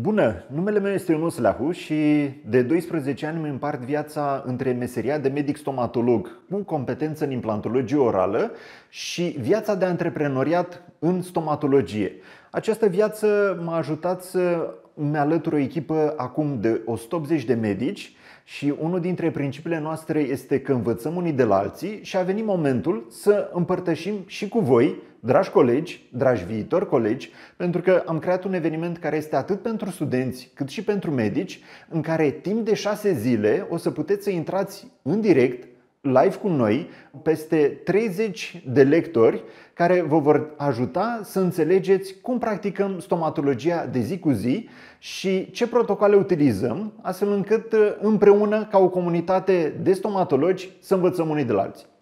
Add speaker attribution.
Speaker 1: Bună! Numele meu este Ionuț Lahu și de 12 ani îmi împart viața între meseria de medic stomatolog cu competență în implantologie orală și viața de antreprenoriat în stomatologie. Această viață m-a ajutat să mi alătur o echipă acum de 180 de medici și unul dintre principiile noastre este că învățăm unii de la alții și a venit momentul să împărtășim și cu voi dragi colegi, dragi viitori colegi, pentru că am creat un eveniment care este atât pentru studenți cât și pentru medici, în care timp de șase zile o să puteți să intrați în direct live cu noi peste 30 de lectori care vă vor ajuta să înțelegeți cum practicăm stomatologia de zi cu zi și ce protocoale utilizăm, astfel încât împreună, ca o comunitate de stomatologi, să învățăm unii de la alții.